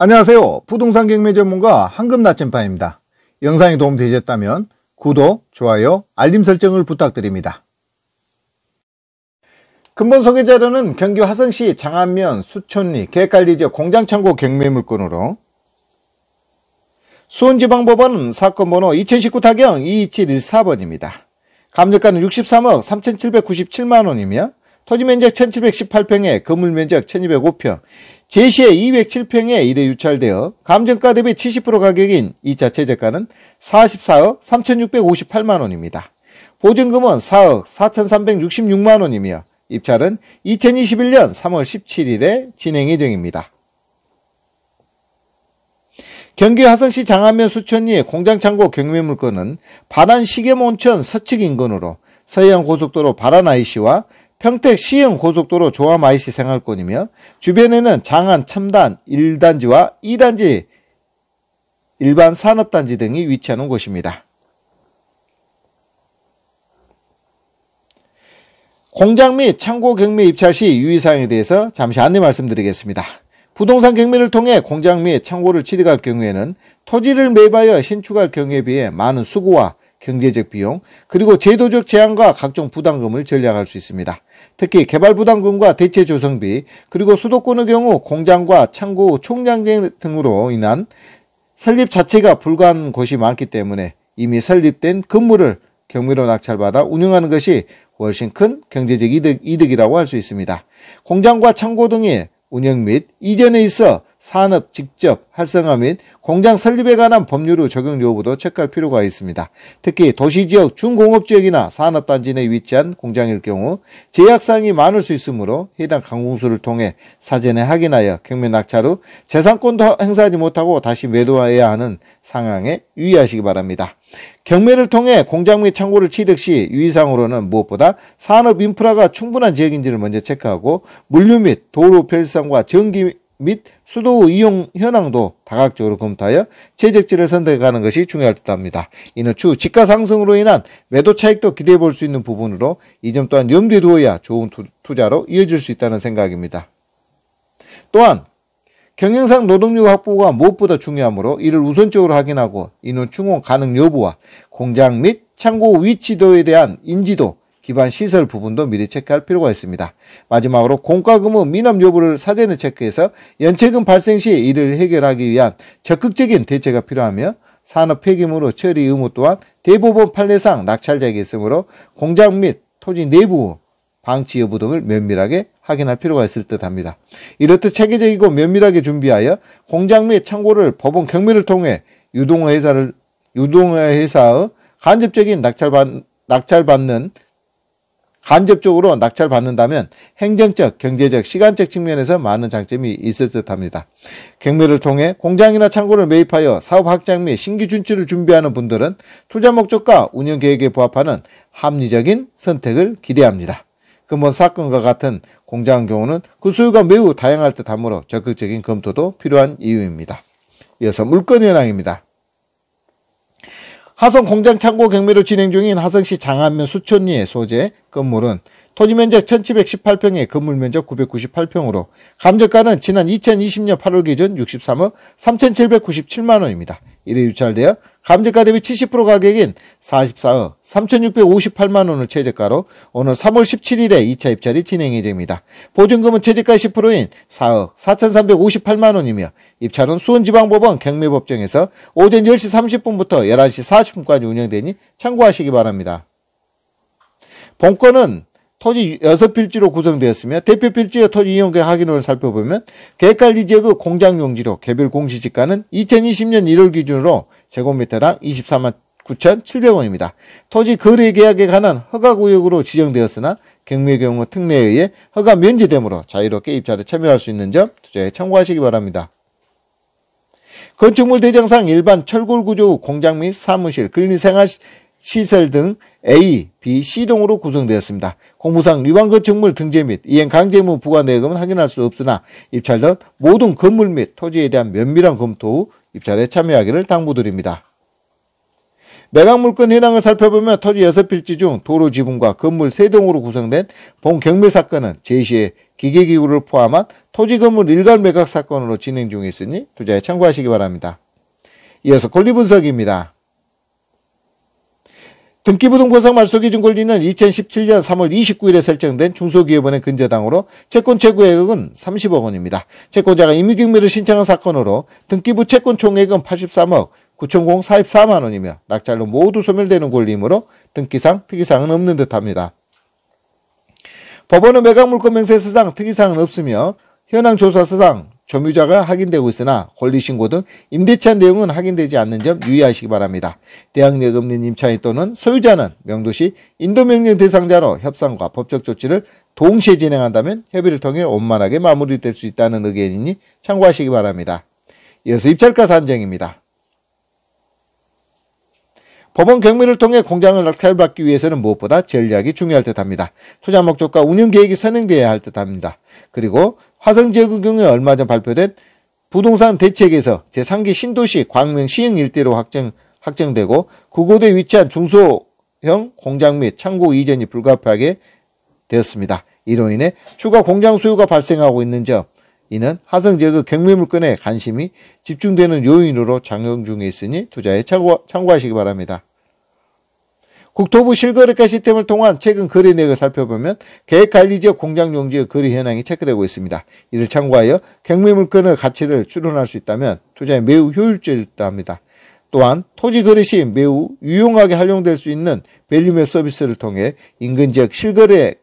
안녕하세요. 부동산 경매 전문가 황금 나침반입니다. 영상이 도움되셨다면 구독, 좋아요, 알림 설정을 부탁드립니다. 근본 소개 자료는 경기 화성시 장안면 수촌리 계획관리 지역 공장창고 경매 물건으로 수원지방법원 사건 번호 2019 타경 22714번입니다. 감정가는 63억 3797만원이며 토지 면적 1718평에 건물 면적 1205평, 제시의 207평에 이래 유찰되어 감정가 대비 70% 가격인 이 자체 재가는 44억 3658만원입니다. 보증금은 4억 4366만원이며 입찰은 2021년 3월 17일에 진행 예정입니다. 경기 화성시 장안면 수천리의 공장 창고 경매 물건은 반환 시계몬천 서측 인근으로 서해안 고속도로 바란 이시와 평택 시흥 고속도로 조암 IC 생활권이며 주변에는 장안 첨단 1단지와 2단지 일반 산업단지 등이 위치하는 곳입니다. 공장 및 창고 경매 입찰 시 유의사항에 대해서 잠시 안내 말씀드리겠습니다. 부동산 경매를 통해 공장 및 창고를 취득할 경우에는 토지를 매입하여 신축할 경우에 비해 많은 수고와 경제적 비용, 그리고 제도적 제한과 각종 부담금을 전략할 수 있습니다. 특히 개발 부담금과 대체 조성비, 그리고 수도권의 경우 공장과 창고 총량제 등으로 인한 설립 자체가 불가한 곳이 많기 때문에 이미 설립된 건물을 경매로 낙찰받아 운영하는 것이 훨씬 큰 경제적 이득, 이라고 할 수 있습니다. 공장과 창고 등의 운영 및 이전에 있어 산업 직접 활성화 및 공장 설립에 관한 법률의 적용 여부도 체크할 필요가 있습니다. 특히 도시지역 중공업지역이나 산업단지 내에 위치한 공장일 경우 제약사항이 많을 수 있으므로 해당 강공수를 통해 사전에 확인하여 경매 낙찰 후 재산권도 행사하지 못하고 다시 매도해야 하는 상황에 유의하시기 바랍니다. 경매를 통해 공장 및 창고를 취득 시 유의사항으로는 무엇보다 산업 인프라가 충분한 지역인지를 먼저 체크하고 물류 및 도로 편리성과 전기 및 수도 이용 현황도 다각적으로 검토하여 재적지를 선택하는 것이 중요할 듯합니다. 이는 추후 집가 상승으로 인한 매도 차익도 기대해 볼 수 있는 부분으로 이 점 또한 염두에 두어야 좋은 투자로 이어질 수 있다는 생각입니다. 또한 경영상 노동력 확보가 무엇보다 중요하므로 이를 우선적으로 확인하고 이는 충원 가능 여부와 공장 및 창고 위치도에 대한 인지도 기반 시설 부분도 미리 체크할 필요가 있습니다. 마지막으로 공과금의 미납 여부를 사전에 체크해서 연체금 발생 시 이를 해결하기 위한 적극적인 대처가 필요하며 산업 폐기물의 처리 의무 또한 대법원 판례상 낙찰자에게 있으므로 공장 및 토지 내부 방치 여부 등을 면밀하게 확인할 필요가 있을 듯 합니다. 이렇듯 체계적이고 면밀하게 준비하여 공장 및 창고를 법원 경매를 통해 유동회사를, 유동회사의 간접적인 낙찰받, 낙찰받는 간접적으로 낙찰 받는다면 행정적, 경제적, 시간적 측면에서 많은 장점이 있을 듯합니다. 경매를 통해 공장이나 창고를 매입하여 사업 확장 및 신규 준출을 준비하는 분들은 투자 목적과 운영 계획에 부합하는 합리적인 선택을 기대합니다. 금번 사건과 같은 공장 경우는 그 수요가 매우 다양할 듯 하므로 적극적인 검토도 필요한 이유입니다. 이어서 물건 현황입니다. 하성 공장 창고 경매로 진행 중인 하성시 장안면 수촌리의 소재 건물은 토지 면적 1718평에 건물 면적 998평으로 감정가는 지난 2020년 8월 기준 63억 3797만원입니다. 이에 유찰되어 감정가 대비 70% 가격인 44억 3658만원을 최저가로 오늘 3월 17일에 2차 입찰이 진행 이됩니다 보증금은 최저가 10%인 4억 4358만원이며 입찰은 수원지방법원 경매법정에서 오전 10시 30분부터 11시 40분까지 운영되니 참고하시기 바랍니다. 본건은 토지 6 필지로 구성되었으며 대표 필지의 토지 이용계 확인을 살펴보면 계획관리 지역의 공장 용지로 개별 공시지가는 2020년 1월 기준으로 제곱미터당 24만 9,700원입니다. 토지 거래 계약에 관한 허가 구역으로 지정되었으나 경매 경우 특례에 의해 허가 면제되므로 자유롭게 입찰에 참여할 수 있는 점 투자에 참고하시기 바랍니다. 건축물 대장상 일반 철골 구조 공장 및 사무실, 근린생활 시설 등 A, B, C동으로 구성되었습니다. 공무상 위반금 정물 등재 및 이행 강제 의무 부과 내역은 확인할 수 없으나 입찰 전 모든 건물 및 토지에 대한 면밀한 검토 후 입찰에 참여하기를 당부드립니다. 매각물건 현황을 살펴보면 토지 6필지 중 도로 지분과 건물 3동으로 구성된 본경매 사건은 제시의 기계기구를 포함한 토지 건물 일괄 매각 사건으로 진행 중에 있으니 투자에 참고하시기 바랍니다. 이어서 권리분석입니다. 등기부등본상 말소기준 권리는 2017년 3월 29일에 설정된 중소기업원의 근저당으로 채권 최고액은 30억 원입니다. 채권자가 임의경매를 신청한 사건으로 등기부 채권 총액은 83억 9,044만 원이며 낙찰로 모두 소멸되는 권리이므로 등기상 특이사항은 없는 듯합니다. 법원은 매각 물건 명세서상 특이사항은 없으며 현황조사서상 점유자가 확인되고 있으나 권리신고 등 임대차 내용은 확인되지 않는 점 유의하시기 바랍니다. 대항내금리 임차인 또는 소유자는 명도시 인도명령 대상자로 협상과 법적 조치를 동시에 진행한다면 협의를 통해 원만하게 마무리될 수 있다는 의견이니 참고하시기 바랍니다. 이어서 입찰가 산정입니다. 법원 경매를 통해 공장을 낙찰받기 위해서는 무엇보다 전략이 중요할 듯합니다. 투자 목적과 운영 계획이 선행되어야할 듯합니다. 그리고 화성제국경에 얼마 전 발표된 부동산 대책에서 제3기 신도시 광명 시흥 일대로 확정, 확정되고 그곳에 위치한 중소형 공장 및 창고 이전이 불가피하게 되었습니다. 이로 인해 추가 공장 수요가 발생하고 있는 점 이는 화성제역 경매 물건에 관심이 집중되는 요인으로 작용 중에 있으니 투자에 참고, 참고하시기 바랍니다. 국토부 실거래가 시스템을 통한 최근 거래 내역을 살펴보면 계획관리지역 공장용지의 거래 현황이 체크되고 있습니다. 이를 참고하여 경매물건의 가치를 추론할 수 있다면 투자에 매우 효율적이다 합니다. 또한 토지 거래 시 매우 유용하게 활용될 수 있는 밸류맵 서비스를 통해 인근 지역 실거래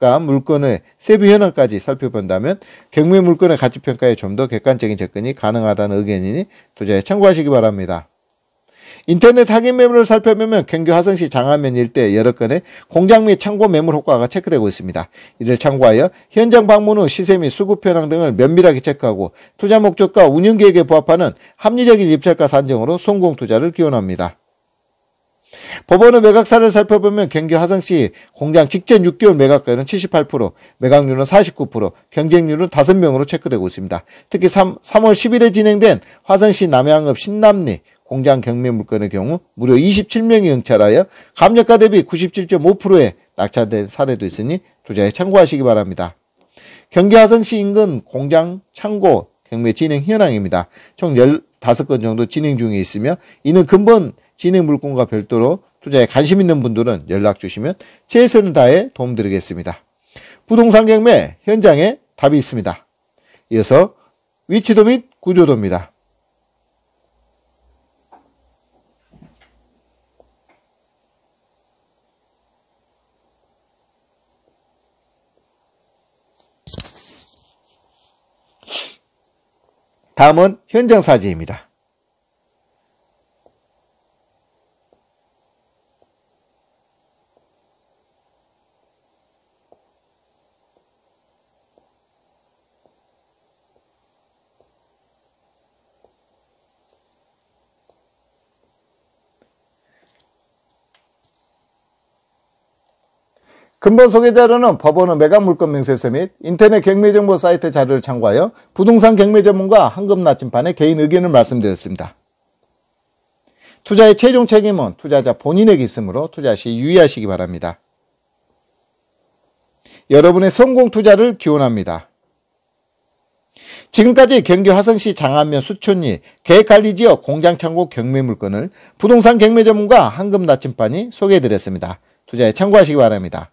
가 물건의 세부 현황까지 살펴본다면 경매 물건의 가치 평가에 좀 더 객관적인 접근이 가능하다는 의견이니 투자에 참고하시기 바랍니다. 인터넷 하객 매물을 살펴보면 경기 화성시 장안면 일대 여러 건의 공장 및 창고 매물 효과가 체크되고 있습니다. 이를 참고하여 현장 방문 후 시세 및 수급 현황 등을 면밀하게 체크하고 투자 목적과 운영 계획에 부합하는 합리적인 입찰가 산정으로 성공 투자를 기원합니다. 법원의 매각사를 살펴보면 경기 화성시 공장 직전 6개월 매각가율은 78%, 매각률은 49%, 경쟁률은 5명으로 체크되고 있습니다. 특히 3, 월 10일에 진행된 화성시 남양읍 신남리 공장 경매 물건의 경우 무려 27명이 응찰하여 감정가 대비 97.5%에 낙찰된 사례도 있으니 투자에 참고하시기 바랍니다. 경기 화성시 인근 공장 창고 경매 진행 현황입니다. 총 15건 정도 진행 중에 있으며 이는 근본 진행 물건과 별도로 투자에 관심 있는 분들은 연락 주시면 최선을 다해 도움드리겠습니다. 부동산 경매 현장에 답이 있습니다. 이어서 위치도 및 구조도입니다. 다음은 현장 사진입니다. 근본 소개자료는 법원의 매각물권 명세서 및 인터넷 경매정보 사이트 자료를 참고하여 부동산 경매 전문가 황금나침판의 개인 의견을 말씀드렸습니다. 투자의 최종 책임은 투자자 본인에게 있으므로 투자 시 유의하시기 바랍니다. 여러분의 성공 투자를 기원합니다. 지금까지 경기 화성시 장안면 수촌리 계획관리지역 공장창고 경매물건을 부동산 경매 전문가 황금나침판이 소개해드렸습니다. 투자에 참고하시기 바랍니다.